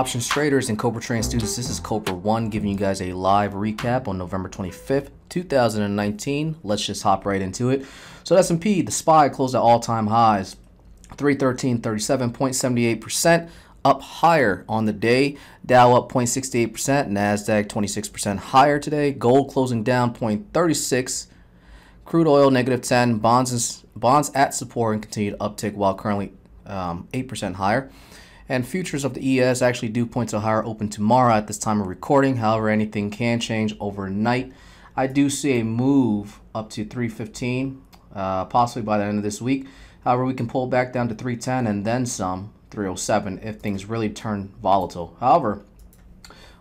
options traders and Cobra Train students. This is Cobra 1 giving you guys a live recap on November 25th, 2019. Let's just hop right into it. So S&P, the SPY closed at all-time highs, 313.37.78%, up higher on the day. Dow up 0.68%, NASDAQ 26% higher today. Gold closing down 0.36 Crude oil negative 10, bonds bonds at support and continued uptick while currently 8% um, higher and futures of the ES actually do point to higher open tomorrow at this time of recording. However, anything can change overnight. I do see a move up to 315, uh, possibly by the end of this week. However, we can pull back down to 310 and then some 307 if things really turn volatile. However,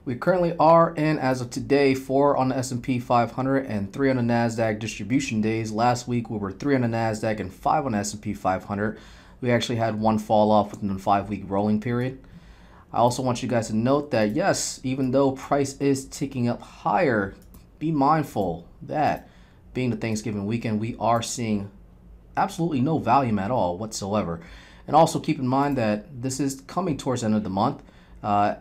we currently are in, as of today, four on the S&P 500 and three on the NASDAQ distribution days. Last week, we were three on the NASDAQ and five on the S&P 500. We actually had one fall off within the five week rolling period. I also want you guys to note that yes, even though price is ticking up higher, be mindful that being the Thanksgiving weekend, we are seeing absolutely no volume at all whatsoever. And also keep in mind that this is coming towards the end of the month. Uh,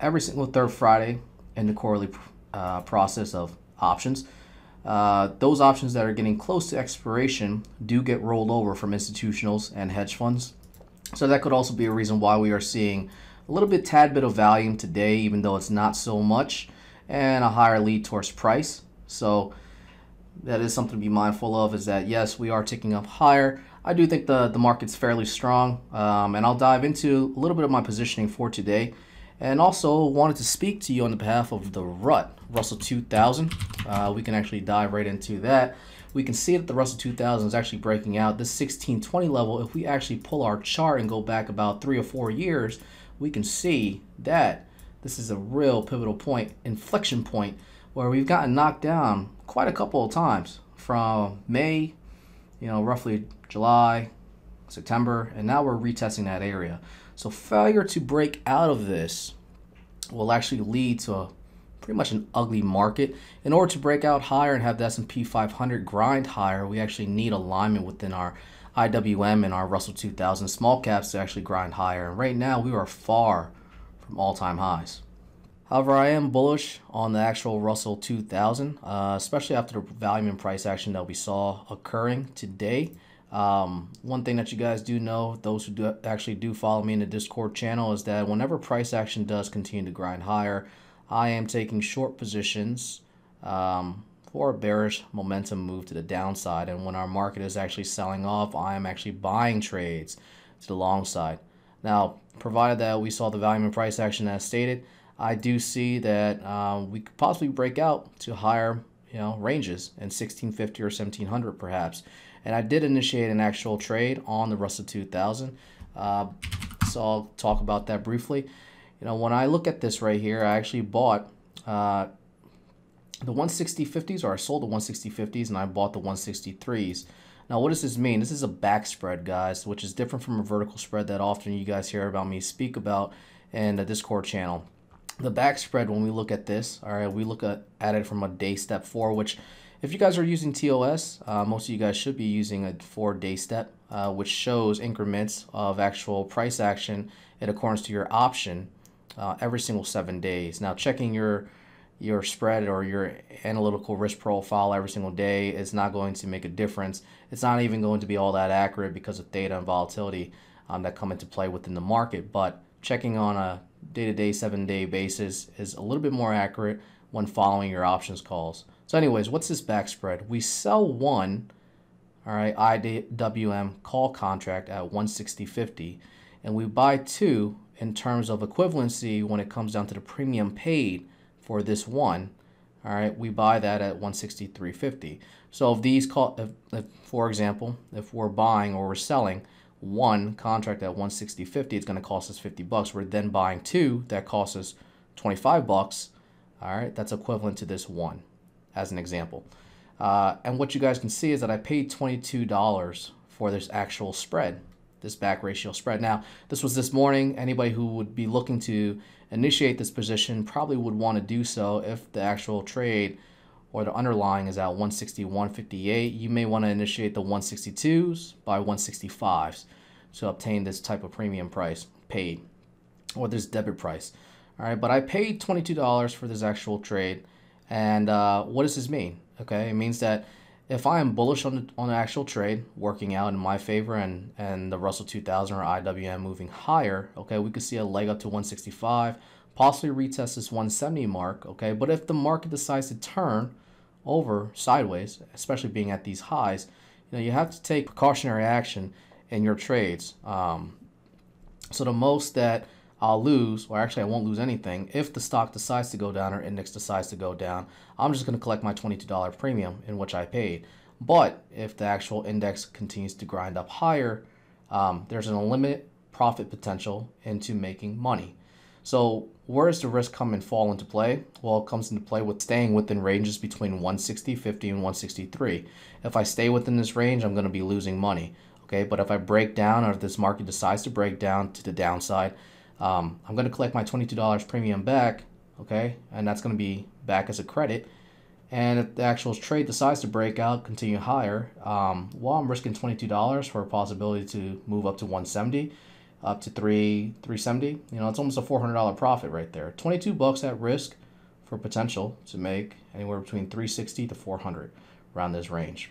every single third Friday in the quarterly uh, process of options, uh, those options that are getting close to expiration do get rolled over from institutionals and hedge funds. So that could also be a reason why we are seeing a little bit tad bit of volume today, even though it's not so much, and a higher lead towards price. So that is something to be mindful of is that yes, we are ticking up higher. I do think the, the market's fairly strong, um, and I'll dive into a little bit of my positioning for today. And also wanted to speak to you on the behalf of the RUT, Russell 2000. Uh, we can actually dive right into that. We can see that the Russell 2000 is actually breaking out. This 1620 level, if we actually pull our chart and go back about three or four years, we can see that this is a real pivotal point, inflection point, where we've gotten knocked down quite a couple of times from May, you know, roughly July, September, and now we're retesting that area. So failure to break out of this will actually lead to a pretty much an ugly market. In order to break out higher and have the S&P 500 grind higher, we actually need alignment within our IWM and our Russell 2000 small caps to actually grind higher. And right now, we are far from all-time highs. However, I am bullish on the actual Russell 2000, uh, especially after the volume and price action that we saw occurring today. Um, one thing that you guys do know, those who do actually do follow me in the Discord channel, is that whenever price action does continue to grind higher, I am taking short positions um, for a bearish momentum move to the downside. And when our market is actually selling off, I am actually buying trades to the long side. Now, provided that we saw the volume and price action as stated, I do see that uh, we could possibly break out to higher you know, ranges in 1650 or 1700 perhaps. And I did initiate an actual trade on the Russell 2000. Uh, so I'll talk about that briefly you know, when I look at this right here, I actually bought uh, the 160.50s, or I sold the 160.50s, and I bought the 163s. Now, what does this mean? This is a back spread, guys, which is different from a vertical spread that often you guys hear about me speak about in the Discord channel. The back spread, when we look at this, all right, we look at, it from a day step four, which if you guys are using TOS, uh, most of you guys should be using a four day step, uh, which shows increments of actual price action in accordance to your option uh, every single seven days. Now, checking your your spread or your analytical risk profile every single day is not going to make a difference. It's not even going to be all that accurate because of data and volatility um, that come into play within the market. But checking on a day-to-day, seven-day basis is a little bit more accurate when following your options calls. So anyways, what's this back spread? We sell one, all right, IWM call contract at 160.50, and we buy two in terms of equivalency when it comes down to the premium paid for this one, all right, we buy that at 163.50. So if these, call, if, if, for example, if we're buying or we're selling one contract at 160.50, it's going to cost us 50 bucks. We're then buying two that costs us 25 bucks. All right, that's equivalent to this one, as an example. Uh, and what you guys can see is that I paid $22 for this actual spread this back ratio spread. Now, this was this morning. Anybody who would be looking to initiate this position probably would want to do so if the actual trade or the underlying is at 160, 158. You may want to initiate the 162s by 165s to obtain this type of premium price paid or this debit price. All right, but I paid $22 for this actual trade. And uh, what does this mean? Okay, it means that if I am bullish on the, on the actual trade working out in my favor and and the Russell 2000 or IWM moving higher, okay, we could see a leg up to 165, possibly retest this 170 mark, okay. But if the market decides to turn over sideways, especially being at these highs, you know you have to take precautionary action in your trades. Um, so the most that I'll lose, or actually I won't lose anything. If the stock decides to go down or index decides to go down, I'm just going to collect my $22 premium in which I paid. But if the actual index continues to grind up higher, um, there's an unlimited profit potential into making money. So where does the risk come and fall into play? Well, it comes into play with staying within ranges between 160, 50, and 163. If I stay within this range, I'm going to be losing money. Okay, but if I break down or if this market decides to break down to the downside, um, I'm going to collect my $22 premium back, okay, and that's going to be back as a credit. And if the actual trade decides to break out, continue higher, um, I'm risking $22 for a possibility to move up to 170, up to three 370. You know, it's almost a $400 profit right there. 22 bucks at risk for potential to make anywhere between 360 to 400 around this range.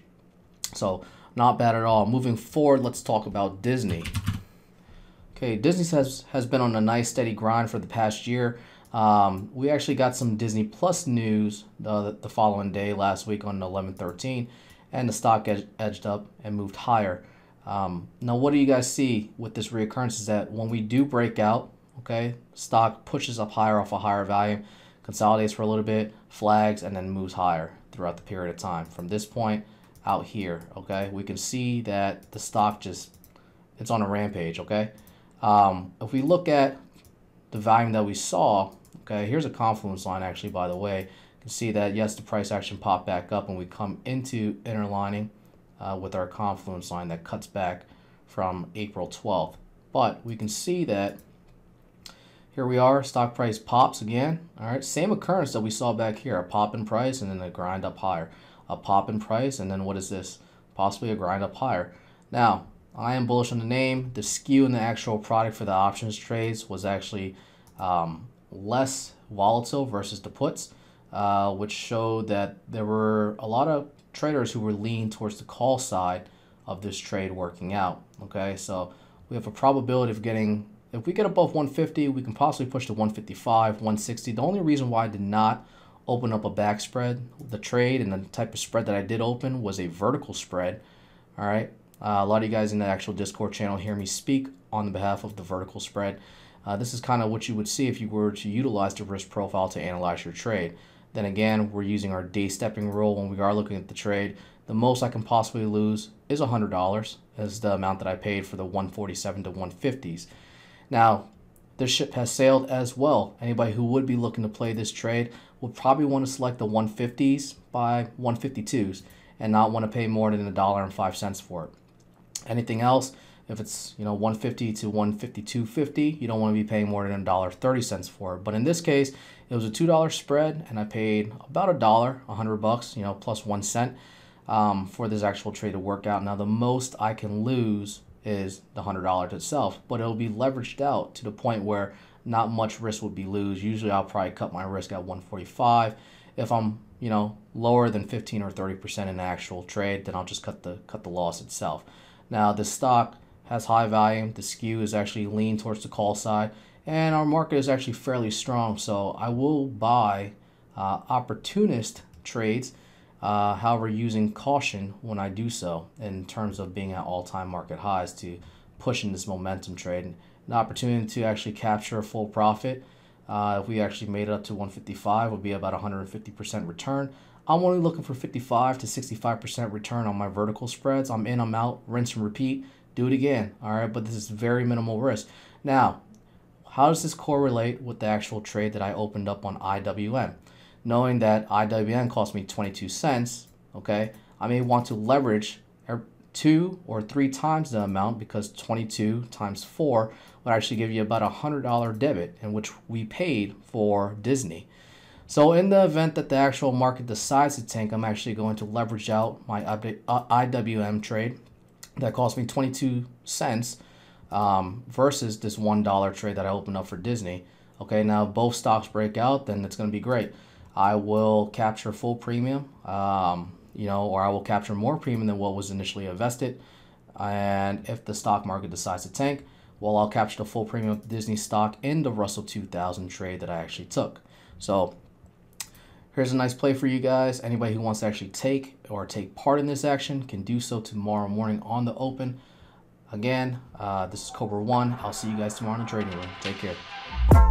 So not bad at all. Moving forward, let's talk about Disney. Okay, Disney has, has been on a nice steady grind for the past year. Um, we actually got some Disney Plus news the the following day last week on 11-13, and the stock ed edged up and moved higher. Um, now, what do you guys see with this reoccurrence is that when we do break out, okay, stock pushes up higher off a higher value, consolidates for a little bit, flags, and then moves higher throughout the period of time. From this point out here, okay, we can see that the stock just, it's on a rampage, okay? Um, if we look at the volume that we saw, okay, here's a confluence line actually, by the way. You can see that, yes, the price action popped back up and we come into interlining uh, with our confluence line that cuts back from April 12th. But we can see that here we are, stock price pops again. All right, same occurrence that we saw back here, a pop in price and then a grind up higher. A pop in price and then what is this? Possibly a grind up higher. Now, I am bullish on the name. The skew in the actual product for the options trades was actually um, less volatile versus the puts, uh, which showed that there were a lot of traders who were leaning towards the call side of this trade working out. Okay, so we have a probability of getting, if we get above 150, we can possibly push to 155, 160. The only reason why I did not open up a back spread, the trade and the type of spread that I did open was a vertical spread. All right, uh, a lot of you guys in the actual Discord channel hear me speak on the behalf of the vertical spread. Uh, this is kind of what you would see if you were to utilize the risk profile to analyze your trade. Then again, we're using our day stepping rule when we are looking at the trade. The most I can possibly lose is $100 as the amount that I paid for the 147 to 150s. Now, this ship has sailed as well. Anybody who would be looking to play this trade will probably want to select the 150s by 152s and not want to pay more than a dollar and five cents for it. Anything else, if it's you know 150 to 152.50, you don't want to be paying more than a dollar thirty cents for it. But in this case, it was a $2 spread, and I paid about a dollar, 100 bucks, you know, plus one cent um, for this actual trade to work out. Now, the most I can lose is the $100 itself, but it'll be leveraged out to the point where not much risk would be lose. Usually, I'll probably cut my risk at 145. If I'm you know lower than 15 or 30 percent in the actual trade, then I'll just cut the cut the loss itself. Now, the stock has high volume. The skew is actually lean towards the call side, and our market is actually fairly strong. So I will buy uh, opportunist trades, uh, however, using caution when I do so in terms of being at all-time market highs to push in this momentum trade. An opportunity to actually capture a full profit uh, if we actually made it up to 155, would be about 150% return. I'm only looking for 55 to 65% return on my vertical spreads. I'm in, I'm out, rinse and repeat, do it again. All right, but this is very minimal risk. Now, how does this correlate with the actual trade that I opened up on IWM? Knowing that IWM cost me 22 cents, okay, I may want to leverage two or three times the amount because 22 times four would actually give you about a $100 debit in which we paid for Disney. So in the event that the actual market decides to tank, I'm actually going to leverage out my IWM uh, trade that cost me 22 cents um, versus this $1 trade that I opened up for Disney. Okay, now if both stocks break out, then it's going to be great. I will capture full premium. Um, you know, or I will capture more premium than what was initially invested. And if the stock market decides to tank, well, I'll capture the full premium of Disney stock in the Russell 2000 trade that I actually took. So here's a nice play for you guys. Anybody who wants to actually take or take part in this action can do so tomorrow morning on the open. Again, uh, this is Cobra One. I'll see you guys tomorrow in the trading room. Take care.